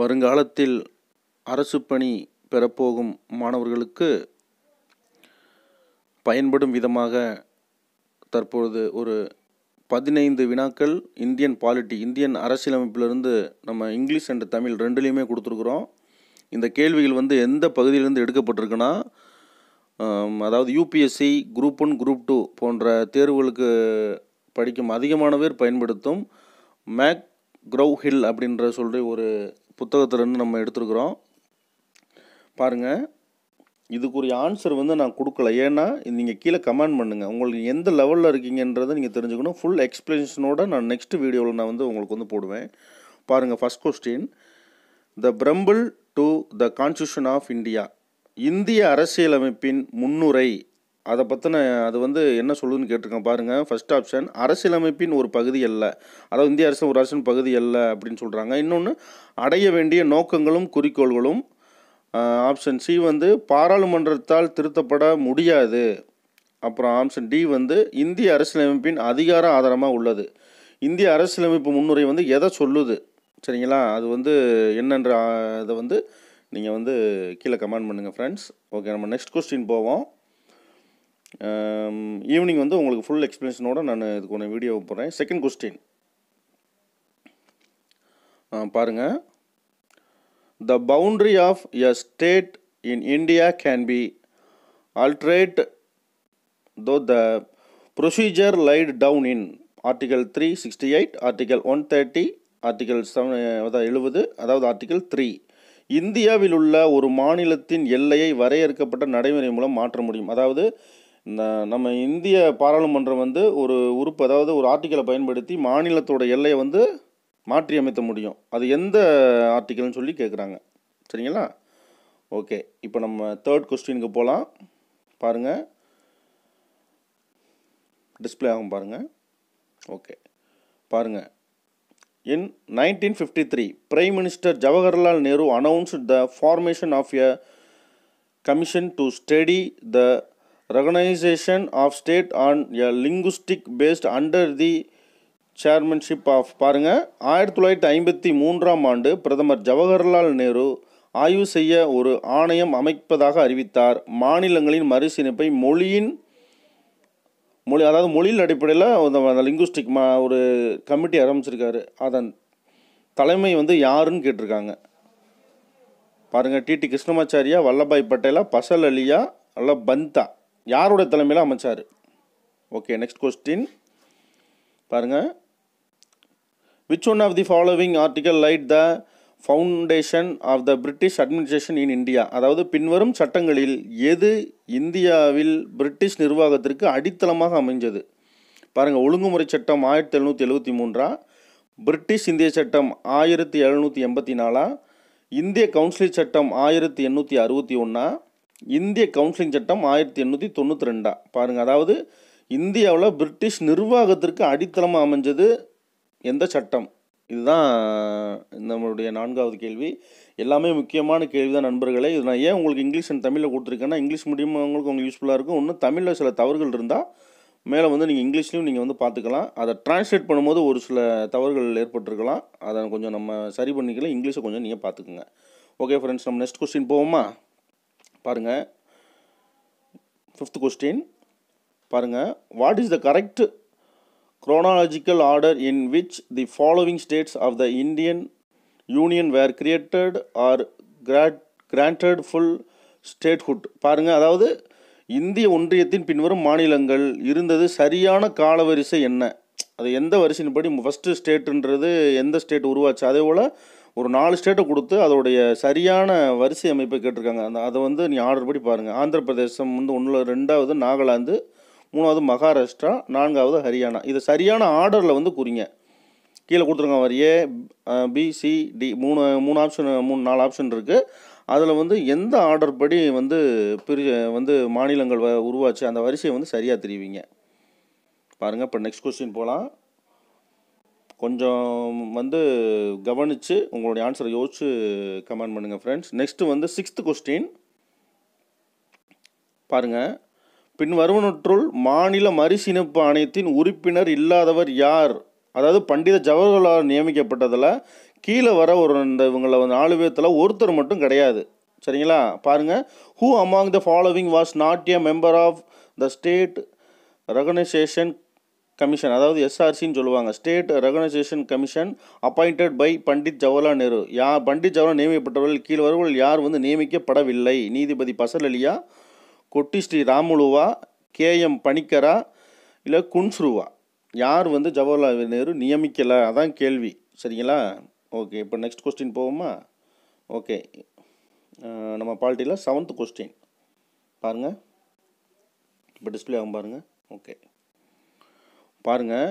வருங்காலத்தில் அரசு பணி பெறப்போகும் மாணவர்களுக்கு பயன்படும் விதமாக தற்பொழுது ஒரு பதினைந்து வினாக்கள் இந்தியன் பாலிட்டி இந்தியன் அரசியலமைப்பிலிருந்து நம்ம இங்கிலீஷ் அண்ட் தமிழ் ரெண்டுலேயுமே கொடுத்துருக்குறோம் இந்த கேள்விகள் வந்து எந்த பகுதியிலிருந்து எடுக்கப்பட்டிருக்குன்னா அதாவது UPSC group one group two போன்ற தேர்வுகளுக்கு படிக்கும் அதிகமானவர் பயன்படுத்தும் மேக் க்ரௌஹில் ஹில் அப்படின்ற சொல்கிற ஒரு புத்தகத்திலேருந்து நம்ம எடுத்துருக்குறோம் பாருங்கள் இதுக்குரிய ஆன்சர் வந்து நான் கொடுக்கல ஏன்னா நீங்கள் கீழே கமெண்ட் பண்ணுங்கள் உங்களுக்கு எந்த லெவலில் இருக்கீங்கன்றதை நீங்கள் தெரிஞ்சுக்கணும் ஃபுல் எக்ஸ்ப்ளனேஷனோட நான் நெக்ஸ்ட் வீடியோவில் நான் வந்து உங்களுக்கு வந்து போடுவேன் பாருங்கள் first question the preamble to the constitution of India இந்திய அரசியலமைப்பின் முன்னுரை அதை பற்றின அது வந்து என்ன சொல்லுதுன்னு கேட்டிருக்கேன் பாருங்கள் ஃபஸ்ட் ஆப்ஷன் அரசியலமைப்பின் ஒரு பகுதி அல்ல அதாவது இந்திய அரசு ஒரு அரசின் பகுதி அல்ல அப்படின்னு சொல்கிறாங்க இன்னொன்று அடைய வேண்டிய நோக்கங்களும் குறிக்கோள்களும் ஆப்ஷன் சி வந்து பாராளுமன்றத்தால் திருத்தப்பட முடியாது அப்புறம் ஆப்ஷன் டி வந்து இந்திய அரசியலமைப்பின் அதிகார ஆதாரமாக உள்ளது இந்திய அரசியலமைப்பு முன்னுரை வந்து எதை சொல்லுது சரிங்களா அது வந்து என்னன்ற இதை வந்து நீங்கள் வந்து கீழே கமெண்ட் பண்ணுங்கள் ஃப்ரெண்ட்ஸ் ஓகே நம்ம நெக்ஸ்ட் கொஸ்டின் போவோம் ஈவினிங் um, வந்து உங்களுக்கு ஃபுல் எக்ஸ்ப்ளனேஷனோட நான் இதுக்கு ஒன்று வீடியோ போடுறேன் செகண்ட் கொஸ்டின் பாருங்க the boundary of a state in India can be altered though the procedure laid down in article three sixty eight article one thirty article seven அதாவது எழுபது அதாவது ஆர்டிகல் த்ரீ இந்தியாவில் உள்ள ஒரு மாநிலத்தின் எல்லையை வரையறுக்கப்பட்ட நடைமுறை மூலம் மாற்ற முடியும் அதாவது நம்ம இந்திய பாராளுமன்றம் வந்து ஒரு உறுப்பு அதாவது ஒரு ஆர்டிக்கலை பயன்படுத்தி மாநிலத்தோட எல்லையை வந்து மாற்றி அமைத்த முடியும் அது எந்த ஆர்டிக்கல்னு சொல்லி கேட்குறாங்க சரிங்களா ஓகே இப்போ நம்ம தேர்ட் கொஸ்டினுக்கு போகலாம் பாருங்கள் டிஸ்பிளே ஆகும் பாருங்கள் ஓகே பாருங்கள் in nineteen fifty three prime minister Jawaharlal Nehru announced the formation of a commission to study the recognition of state on a linguistic based under the chairmanship of பாருங்கள் ஆயிரத்தி தொள்ளாயிரத்தி ஐம்பத்தி மூன்றாம் ஆண்டு பிரதமர் ஜவஹர்லால் நேரு ஆய்வு செய்ய ஒரு ஆணையம் அமைப்பதாக அறிவித்தார் மாநிலங்களின் மறுசீரமைப்பை மொழியின் மொழி அதாவது மொழியின் அடிப்படையில் அந்த லிங்குஸ்டிக் மா ஒரு கமிட்டி ஆரம்பிச்சிருக்காரு அதன் தலைமை வந்து யாருன்னு கேட்டிருக்காங்க பாருங்கள் டிடி கிருஷ்ணமாச்சாரியா வல்லபாய் பட்டேலா பசல் அலியா அல்ல பந்தா யாரோட தலைமையில் அமைச்சார் ஓகே நெக்ஸ்ட் கொஸ்டின் பாருங்கள் which one of the following article laid the foundation of the British administration in India அதாவது பின்வரும் சட்டங்களில் எது இந்தியாவில் பிரிட்டிஷ் நிர்வாகத்திற்கு அடித்தளமாக அமைஞ்சது பாருங்கள் ஒழுங்குமுறை சட்டம் ஆயிரத்தி எழுநூற்றி எழுபத்தி மூன்றா பிரிட்டிஷ் இந்திய சட்டம் ஆயிரத்தி எழுநூற்றி எண்பத்தி நாலா இந்திய கவுன்சில் சட்டம் ஆயிரத்தி எண்ணூற்றி அறுபத்தி ஒன்றா இந்திய கவுன்சிலிங் சட்டம் ஆயிரத்தி எண்ணூற்றி தொண்ணூற்றி ரெண்டா பாருங்கள் அதாவது இந்தியாவில் பிரிட்டிஷ் நிர்வாகத்திற்கு அடித்தளமாக அமைஞ்சது எந்த சட்டம் இதுதான் நம்மளுடைய நான்காவது கேள்வி எல்லாமே முக்கியமான கேள்வி தான் நண்பர்களே இது நான் ஏன் உங்களுக்கு இங்கிலீஷ் அண்ட் தமிழில் கொடுத்துருக்கேன்னா இங்கிலீஷ் மீடியம் அவங்களுக்கு உங்களுக்கு யூஸ்ஃபுல்லாக இருக்கும் இன்னும் தமிழில் சில தவறுகள் இருந்தால் மேலே வந்து நீங்கள் இங்கிலீஷ்லேயும் நீங்கள் வந்து பார்த்துக்கலாம் அதை ட்ரான்ஸ்லேட் பண்ணும்போது ஒரு சில தவறுகள் ஏற்பட்டிருக்கலாம் அதை கொஞ்சம் நம்ம சரி பண்ணிக்கலாம் இங்கிலீஷை கொஞ்சம் நீங்கள் பார்த்துக்குங்க ஓகே ஃப்ரெண்ட்ஸ் நம்ம நெக்ஸ்ட் கொஸ்டின் போவோமா பாருங்கள் ஃபிஃப்த் கொஸ்டின் பாருங்கள் what is the correct chronological order in which the following states of the Indian union were created or grant granted full statehood பாருங்கள் அதாவது இந்திய ஒன்றியத்தின் பின்வரும் மாநிலங்கள் இருந்தது சரியான காலவரிசை என்ன அது எந்த வரிசையின்படி ஃபஸ்ட்டு ஸ்டேட்டுன்றது எந்த ஸ்டேட் உருவாச்சு அதே போல் ஒரு நாலு ஸ்டேட்டை கொடுத்து அதோடைய சரியான வரிசை அமைப்பை கேட்டிருக்காங்க அந்த அதை வந்து நீ ஆர்டர் படி பாருங்கள் ஆந்திர பிரதேசம் வந்து ஒன்றில் ரெண்டாவது நாகாலாந்து மூணாவது மகாராஷ்டிரா நான்காவது ஹரியானா இதை சரியான ஆர்டரில் வந்து குறிங்க கீழே கொடுத்துருக்காங்க அவர் ஏ பிசிடி மூணு மூணு ஆப்ஷன் மூணு நாலு ஆப்ஷன் இருக்குது அதில் வந்து எந்த ஆர்டர் படி வந்து பிரி வந்து மாநிலங்கள் உருவாச்சு அந்த வரிசையை வந்து சரியாக தெரிவிங்க பாருங்கள் இப்போ நெக்ஸ்ட் கொஸ்டின் போகலாம் கொஞ்சம் வந்து கவனித்து உங்களுடைய ஆன்சரை யோசித்து கமெண்ட் பண்ணுங்கள் ஃப்ரெண்ட்ஸ் நெக்ஸ்ட்டு வந்து சிக்ஸ்த்து கொஸ்டின் பாருங்கள் பின் வருவனற்றுள் மாநில மறுசீரமைப்பு ஆணையத்தின் உறுப்பினர் இல்லாதவர் யார் அதாவது பண்டித ஜவஹர்லால் நியமிக்கப்பட்டதில் கீழே வர ஒரு இந்த வந்து நாலு பேர்த்தில் ஒருத்தர் மட்டும் கிடையாது சரிங்களா பாருங்கள் who among the following was not a member of the state reorganisation commission அதாவது எஸ்ஆர்சின்னு சொல்லுவாங்க state reorganisation commission appointed by Pandit Jawaharlal Nehru யார் பண்டித் ஜவஹர்லால் நியமிக்கப்பட்டவர்கள் கீழே வருவர்கள் யார் வந்து நியமிக்கப்படவில்லை நீதிபதி பசல் அலியா கொட்டி ஸ்ரீ ராமுலுவா கே எம் பணிக்கரா இல்லை குன்ஸ்ருவா யார் வந்து ஜவஹர்லால் நேரு நியமிக்கலை அதான் கேள்வி சரிங்களா ஓகே இப்போ நெக்ஸ்ட் கொஸ்டின் போவோமா ஓகே நம்ம பால்ட்டியில் செவன்த் கொஸ்டின் பாருங்கள் இப்போ டிஸ்பிளே ஆகும் பாருங்கள் ஓகே பாருங்கள்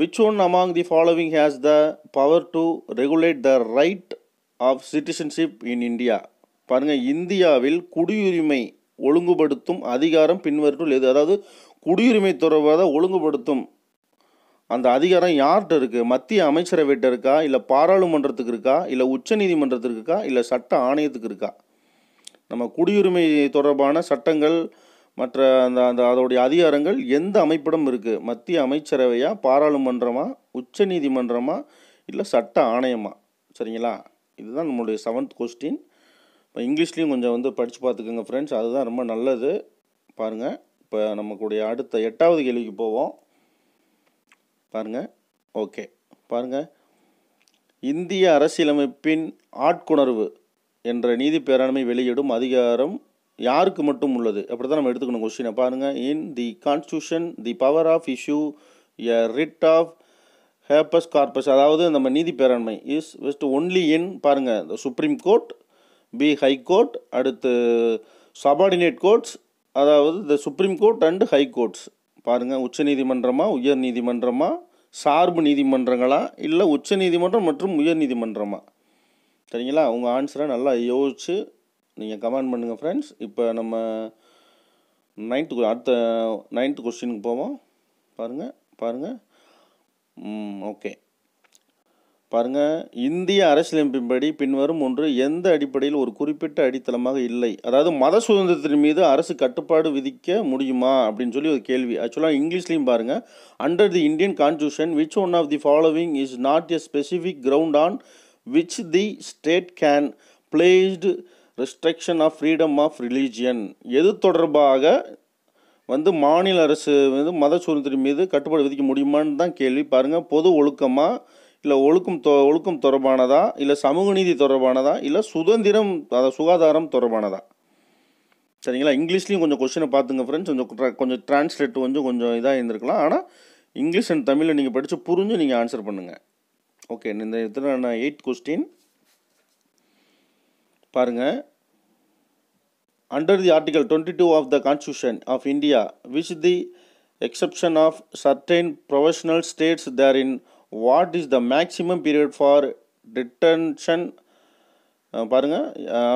which one among the following has the power to regulate the right of citizenship in India பாருங்க இந்தியாவில் குடியுரிமை ஒழுங்குபடுத்தும் அதிகாரம் பின்வருட்டும் எது அதாவது குடியுரிமை தொடர்பாக ஒழுங்குபடுத்தும் அந்த அதிகாரம் யார்கிட்ட இருக்குது மத்திய அமைச்சரவைட்ட இருக்கா இல்லை பாராளுமன்றத்துக்கு இருக்கா இல்லை உச்சநீதிமன்றத்துக்கு இருக்கா இல்லை சட்ட ஆணையத்துக்கு இருக்கா நம்ம குடியுரிமை தொடர்பான சட்டங்கள் மற்ற அந்த அந்த அதோடைய அதிகாரங்கள் எந்த அமைப்பிடம் இருக்குது மத்திய அமைச்சரவையா பாராளுமன்றமா உச்ச நீதிமன்றமா இல்லை சட்ட ஆணையமா சரிங்களா இதுதான் நம்மளுடைய செவன்த் கொஸ்டின் இப்போ இங்கிலீஷ்லேயும் கொஞ்சம் வந்து படித்து பார்த்துக்கோங்க ஃப்ரெண்ட்ஸ் அதுதான் ரொம்ப நல்லது பாருங்கள் இப்போ நம்மக்கூடிய அடுத்த எட்டாவது கேள்விக்கு போவோம் பாருங்கள் ஓகே பாருங்கள் இந்திய அரசியலமைப்பின் ஆட்குணர்வு என்ற நீதி பேராண்மை வெளியிடும் அதிகாரம் யாருக்கு மட்டும் உள்ளது அப்படி தான் நம்ம எடுத்துக்கணும் கொஸ்டினை பாருங்கள் in the constitution the power of issue a writ of habeas corpus அதாவது நம்ம நீதி பேராண்மை இஸ் வெஸ்ட் ஒன்லி இன் பாருங்கள் the supreme court be high court அடுத்து சபார்டினேட் கோர்ட்ஸ் அதாவது the supreme court and high courts பாருங்கள் உச்ச நீதிமன்றமா உயர் நீதிமன்றமா சார்பு நீதிமன்றங்களா இல்லை உச்ச நீதிமன்றம் மற்றும் உயர் நீதிமன்றமா சரிங்களா உங்கள் ஆன்சரை நல்லா யோசித்து நீங்கள் கமெண்ட் பண்ணுங்கள் ஃப்ரெண்ட்ஸ் இப்போ நம்ம நைன்த்து அடுத்த நைன்த்து கொஸ்டினுக்கு போவோம் பாருங்கள் பாருங்கள் ஓகே பாருங்கள் இந்திய அரசியலமைப்பின்படி பின்வரும் ஒன்று எந்த அடிப்படையில் ஒரு குறிப்பிட்ட அடித்தளமாக இல்லை அதாவது மத சுதந்திரத்தின் மீது அரசு கட்டுப்பாடு விதிக்க முடியுமா அப்படின்னு சொல்லி ஒரு கேள்வி ஆக்சுவலாக இங்கிலீஷ்லேயும் பாருங்கள் under the Indian constitution which one of the following is not a specific ground on which the state can placed restriction of freedom of religion எது தொடர்பாக வந்து மாநில அரசு வந்து மத சுதந்திரம் மீது கட்டுப்பாடு விதிக்க முடியுமான்னு தான் கேள்வி பாருங்கள் பொது ஒழுக்கமாக இல்லை ஒழுக்கம் தொ ஒழுக்கம் தொடர்பானதா இல்லை சமூக நீதி தொடர்பானதா இல்லை சுதந்திரம் அதை சுகாதாரம் தொடர்பானதா சரிங்களா இங்கிலீஷ்லேயும் கொஞ்சம் கொஷினை பார்த்துங்க ஃப்ரெண்ட்ஸ் கொஞ்சம் கொஞ்சம் டிரான்ஸ்லேட் கொஞ்சம் கொஞ்சம் இதாக இருந்திருக்கலாம் ஆனால் இங்கிலீஷ் அண்ட் தமிழில் நீங்கள் படித்து புரிஞ்சு நீங்கள் ஆன்சர் பண்ணுங்கள் ஓகே இந்த இதில் நான் எயிட் கொஸ்டின் பாருங்கள் under the article twenty two of the constitution of India which the exception of certain professional states there in what is the maximum period for detention பாருங்கள்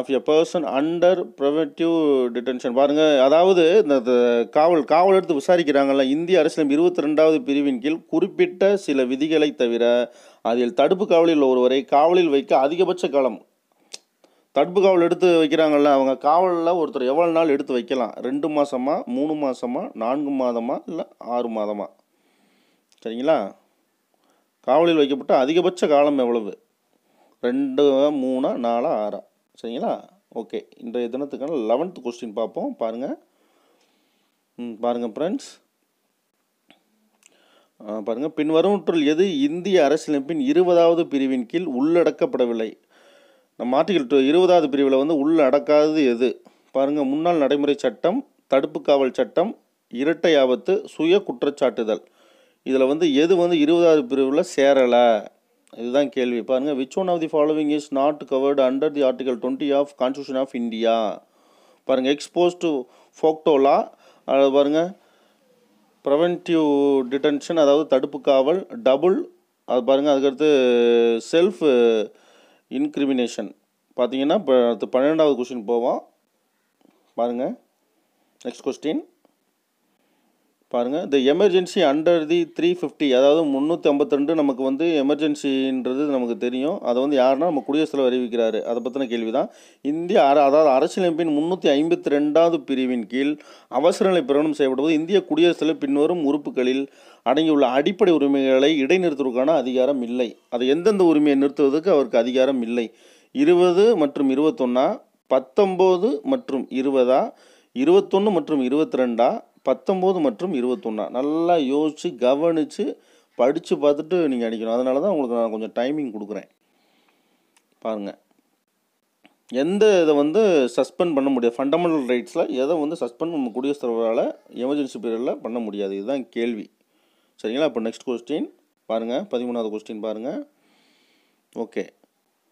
of a person under preventive detention பாருங்கள் அதாவது இந்த காவல் காவல் எடுத்து விசாரிக்கிறாங்கல்ல இந்திய அரசியலம் இருபத்தி ரெண்டாவது பிரிவின் கீழ் குறிப்பிட்ட சில விதிகளை தவிர அதில் தடுப்பு காவலில் ஒருவரை காவலில் வைக்க அதிகபட்ச காலம் தடுப்பு காவல் எடுத்து வைக்கிறாங்கள்ல அவங்க காவலில் ஒருத்தர் எவ்வளோ நாள் எடுத்து வைக்கலாம் ரெண்டு மாதமா மூணு மாதமா நான்கு மாதமா இல்லை ஆறு மாதமா சரிங்களா காவலில் வைக்கப்பட்ட அதிகபட்ச காலம் எவ்வளவு ரெண்டு மூணு நாலா ஆறா சரிங்களா ஓகே இன்றைய தினத்துக்கான லெவன்த் கொஸ்டின் பார்ப்போம் பாருங்கள் ம் பாருங்கள் ஃப்ரெண்ட்ஸ் பாருங்கள் பின்வரும் எது இந்திய அரசியலமைப்பின் இருபதாவது பிரிவின் கீழ் உள்ளடக்கப்படவில்லை நம்ம ஆர்டிகல் டூ இருபதாவது பிரிவில் வந்து நடக்காதது எது பாருங்கள் முன்னாள் நடைமுறை சட்டம் தடுப்பு காவல் சட்டம் இரட்டை ஆபத்து சுய குற்றச்சாட்டுதல் இதில் வந்து எது வந்து இருபதாவது பிரிவில் சேரலை இதுதான் கேள்வி பாருங்கள் which one of the following is not covered under the article twenty of constitution of India பாருங்கள் எக்ஸ்போஸ் டு ஃபோக்டோலா அதாவது பாருங்கள் ப்ரவென்டிவ் டிடென்ஷன் அதாவது தடுப்பு காவல் டபுள் அது பாருங்கள் அதுக்கடுத்து செல்ஃப் இன்க்ரிமினேஷன் பார்த்தீங்கன்னா இப்போ அடுத்து பன்னெண்டாவது கொஷின் போவோம் பாருங்கள் நெக்ஸ்ட் கொஸ்டின் பாருங்கள் இந்த emergency under the three fifty அதாவது முந்நூற்றி ஐம்பத்திரெண்டு நமக்கு வந்து எமர்ஜென்சின்றது நமக்கு தெரியும் அதை வந்து யாருன்னா நம்ம குடியரசுத் அறிவிக்கிறாரு அதை பற்றின கேள்வி தான் இந்திய அர அதாவது அரசியலமைப்பின் முந்நூற்றி ஐம்பத்தி ரெண்டாவது பிரிவின் கீழ் அவசரநிலை பிரகடனம் செய்யப்படுவது இந்திய குடியரசில் பின்வரும் உறுப்புகளில் அடங்கியுள்ள அடிப்படை உரிமைகளை இடைநிறுத்துவதற்கான அதிகாரம் இல்லை அது எந்தெந்த உரிமையை நிறுத்துவதற்கு அவருக்கு அதிகாரம் இல்லை இருபது மற்றும் இருபத்தொன்னா பத்தொம்போது மற்றும் இருபதா இருபத்தொன்று மற்றும் இருபத்தி ரெண்டா பத்தொம்போது மற்றும் இருபத்தொன்னா நல்லா யோசித்து கவனித்து படித்து பார்த்துட்டு நீங்கள் அடிக்கணும் அதனால தான் உங்களுக்கு நான் கொஞ்சம் டைமிங் கொடுக்குறேன் பாருங்கள் எந்த இதை வந்து சஸ்பெண்ட் பண்ண முடியாது ஃபண்டமெண்டல் ரைட்ஸில் எதை வந்து சஸ்பெண்ட் நம்ம குடியரசுத் எமர்ஜென்சி பீரியடில் பண்ண முடியாது இதுதான் கேள்வி சரிங்களா இப்போ நெக்ஸ்ட் கொஸ்டின் பாருங்கள் பதிமூணாவது கொஸ்டின் பாருங்கள் ஓகே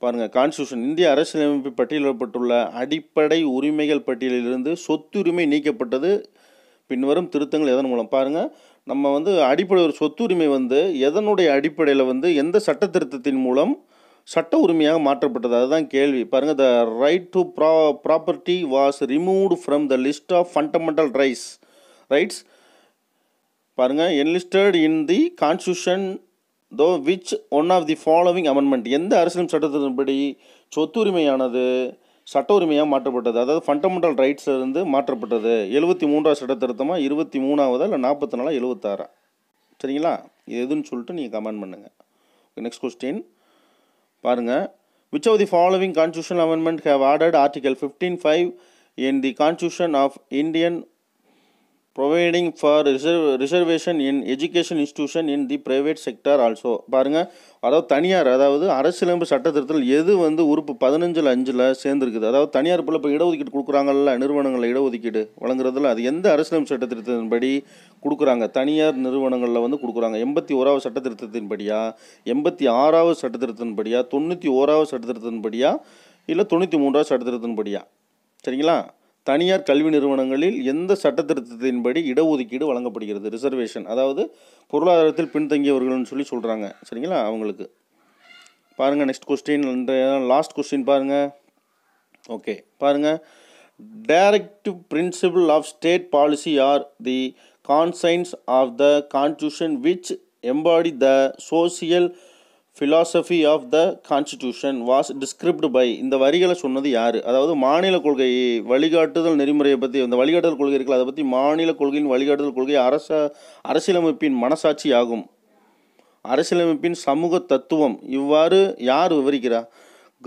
பாருங்கள் கான்ஸ்டியூஷன் இந்திய அரசியலமைப்பு பட்டியலிடப்பட்டுள்ள அடிப்படை உரிமைகள் பட்டியலிலிருந்து சொத்துரிமை நீக்கப்பட்டது பின்வரும் திருத்தங்கள் எதன் மூலம் பாருங்கள் நம்ம வந்து அடிப்படை ஒரு சொத்துரிமை வந்து எதனுடைய அடிப்படையில் வந்து எந்த சட்ட திருத்தத்தின் மூலம் சட்ட உரிமையாக மாற்றப்பட்டது அதுதான் கேள்வி பாருங்கள் the right to pro property was removed from the list of fundamental rights rights பாருங்கள் enlisted in the constitution though which one of the following amendment எந்த அரசியலும் சட்டத்தின்படி சொத்துரிமையானது சட்ட உரிமையாக மாற்றப்பட்டது அதாவது ஃபண்டமெண்டல் ரைட்ஸ் இருந்து மாற்றப்பட்டது எழுபத்தி மூன்றாவது சட்ட திருத்தமாக இருபத்தி மூணாவது இல்லை நாற்பத்தி நாலாக எழுபத்தாறா சரிங்களா இது எதுன்னு சொல்லிட்டு நீங்கள் கமெண்ட் பண்ணுங்கள் நெக்ஸ்ட் கொஸ்டின் பாருங்கள் which of the following constitution amendment have ordered article fifteen five in the constitution of Indian providing for reserve reservation in education institution in the private sector also பாருங்கள் அதாவது தனியார் அதாவது அரசியலமைப்பு சட்டத்திருத்தல் எது வந்து உறுப்பு பதினஞ்சில் அஞ்சில் சேர்ந்துருக்குது அதாவது தனியார் பிள்ளை இப்போ இடஒதுக்கீடு கொடுக்குறாங்கல்ல நிறுவனங்களில் இடஒதுக்கீடு வழங்குறதுல அது எந்த அரசியலமைப்பு சட்டத்திருத்தத்தின்படி கொடுக்குறாங்க தனியார் நிறுவனங்களில் வந்து கொடுக்குறாங்க எண்பத்தி ஓராவது சட்டத்திருத்தத்தின்படியா எண்பத்தி ஆறாவது சட்டத்திருத்தத்தின்படியா தொண்ணூற்றி ஓராவது சட்டத்திருத்தத்தின்படியா இல்லை தொண்ணூற்றி மூன்றாவது சட்டத்திருத்தத்தின்படியா சரிங்களா தனியார் கல்வி நிறுவனங்களில் எந்த சட்டத்திருத்தத்தின்படி இடஒதுக்கீடு வழங்கப்படுகிறது ரிசர்வேஷன் அதாவது பொருளாதாரத்தில் பின்தங்கியவர்கள்னு சொல்லி சொல்கிறாங்க சரிங்களா அவங்களுக்கு பாருங்கள் நெக்ஸ்ட் கொஸ்டின் லாஸ்ட் கொஸ்டின் பாருங்கள் ஓகே பாருங்கள் directive principle of state policy are the conscience of the constitution which embody the social philosophy of the constitution was described by இந்த வரிகளை சொன்னது யார் அதாவது மாநில கொள்கை வழிகாட்டுதல் நெறிமுறையை பற்றி இந்த வழிகாட்டுதல் கொள்கை இருக்குல்ல அதை பற்றி மாநில கொள்கையின் வழிகாட்டுதல் கொள்கை அரச அரசியலமைப்பின் மனசாட்சி ஆகும் அரசியலமைப்பின் சமூக தத்துவம் இவ்வாறு யார் விவரிக்கிறார்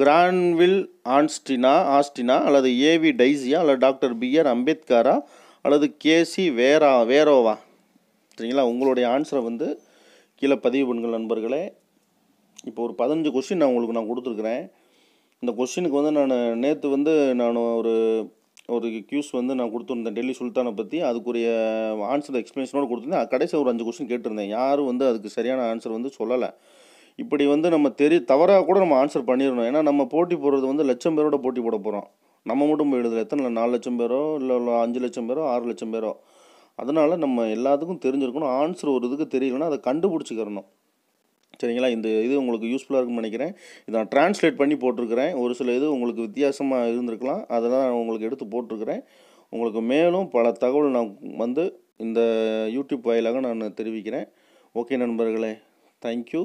கிரான்வில் ஆன்ஸ்டினா ஆஸ்டினா அல்லது ஏவி டைசியா அல்லது டாக்டர் பிஆர் அம்பேத்கரா அல்லது கேசி வேரா வேரோவா சரிங்களா உங்களுடைய ஆன்சரை வந்து கீழே பதிவு பண்ணுங்கள் நண்பர்களே இப்போ ஒரு பதினஞ்சு கொஷின் நான் உங்களுக்கு நான் கொடுத்துருக்குறேன் இந்த கொஷினுக்கு வந்து நான் நேற்று வந்து நான் ஒரு ஒரு கியூஸ் வந்து நான் கொடுத்துருந்தேன் டெல்லி சுல்தானை பற்றி அதுக்குரிய ஆன்சர் எக்ஸ்பிளேஷனோடு கொடுத்துருந்தேன் கடைசி ஒரு அஞ்சு கொஷின் கேட்டிருந்தேன் யாரும் வந்து அதுக்கு சரியான ஆன்சர் வந்து சொல்லலை இப்படி வந்து நம்ம தெரிய தவறாக கூட நம்ம ஆன்சர் பண்ணிடணும் ஏன்னா நம்ம போட்டி போடுறது வந்து லட்சம் பேரோட போட்டி போட போகிறோம் நம்ம மட்டும் போய் எழுதலை எத்தனை நாலு லட்சம் பேரோ இல்லை அஞ்சு லட்சம் பேரோ ஆறு லட்சம் பேரோ அதனால் நம்ம எல்லாத்துக்கும் தெரிஞ்சிருக்கணும் ஆன்சர் ஒரு இதுக்கு தெரியலன்னா அதை கண்டுபிடிச்சிக்கிறணும் சரிங்களா இந்த இது உங்களுக்கு யூஸ்ஃபுல்லாக இருக்கும்னு நினைக்கிறேன் இதை நான் ட்ரான்ஸ்லேட் பண்ணி போட்டிருக்கிறேன் ஒரு சில இது உங்களுக்கு வித்தியாசமாக இருந்திருக்கலாம் அதெல்லாம் நான் உங்களுக்கு எடுத்து போட்டிருக்கிறேன் உங்களுக்கு மேலும் பல தகவல் நான் வந்து இந்த யூடியூப் வாயிலாக நான் தெரிவிக்கிறேன் ஓகே நண்பர்களே தேங்க்யூ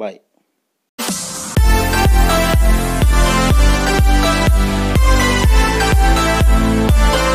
பாய்